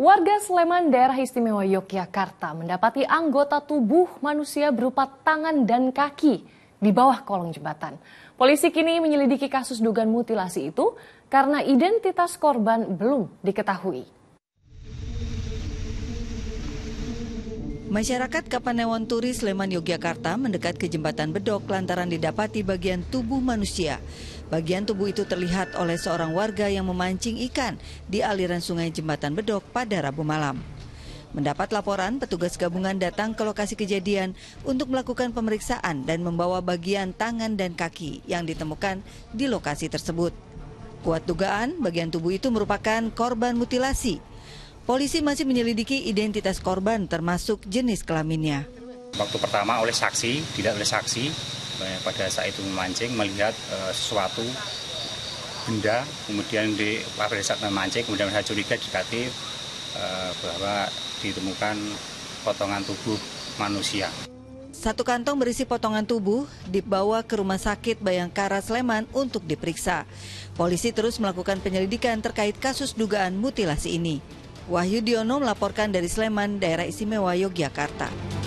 Warga Sleman Daerah Istimewa Yogyakarta mendapati anggota tubuh manusia berupa tangan dan kaki di bawah kolong jembatan. Polisi kini menyelidiki kasus dugaan mutilasi itu karena identitas korban belum diketahui. Masyarakat Kapanewon Turi Sleman Yogyakarta mendekat ke jembatan Bedok lantaran didapati bagian tubuh manusia. Bagian tubuh itu terlihat oleh seorang warga yang memancing ikan di aliran sungai jembatan Bedok pada Rabu malam. Mendapat laporan, petugas gabungan datang ke lokasi kejadian untuk melakukan pemeriksaan dan membawa bagian tangan dan kaki yang ditemukan di lokasi tersebut. Kuat dugaan, bagian tubuh itu merupakan korban mutilasi. Polisi masih menyelidiki identitas korban termasuk jenis kelaminnya. Waktu pertama oleh saksi, tidak oleh saksi, eh, pada saat itu memancing melihat e, sesuatu benda, kemudian di pada saat memancing kemudian saya curiga dikati e, eh, bahwa ditemukan potongan tubuh manusia. Satu kantong berisi potongan tubuh dibawa ke rumah sakit Bayangkara Sleman untuk diperiksa. Polisi terus melakukan penyelidikan terkait kasus dugaan mutilasi ini. Wahyu Diono melaporkan dari Sleman, daerah istimewa Yogyakarta.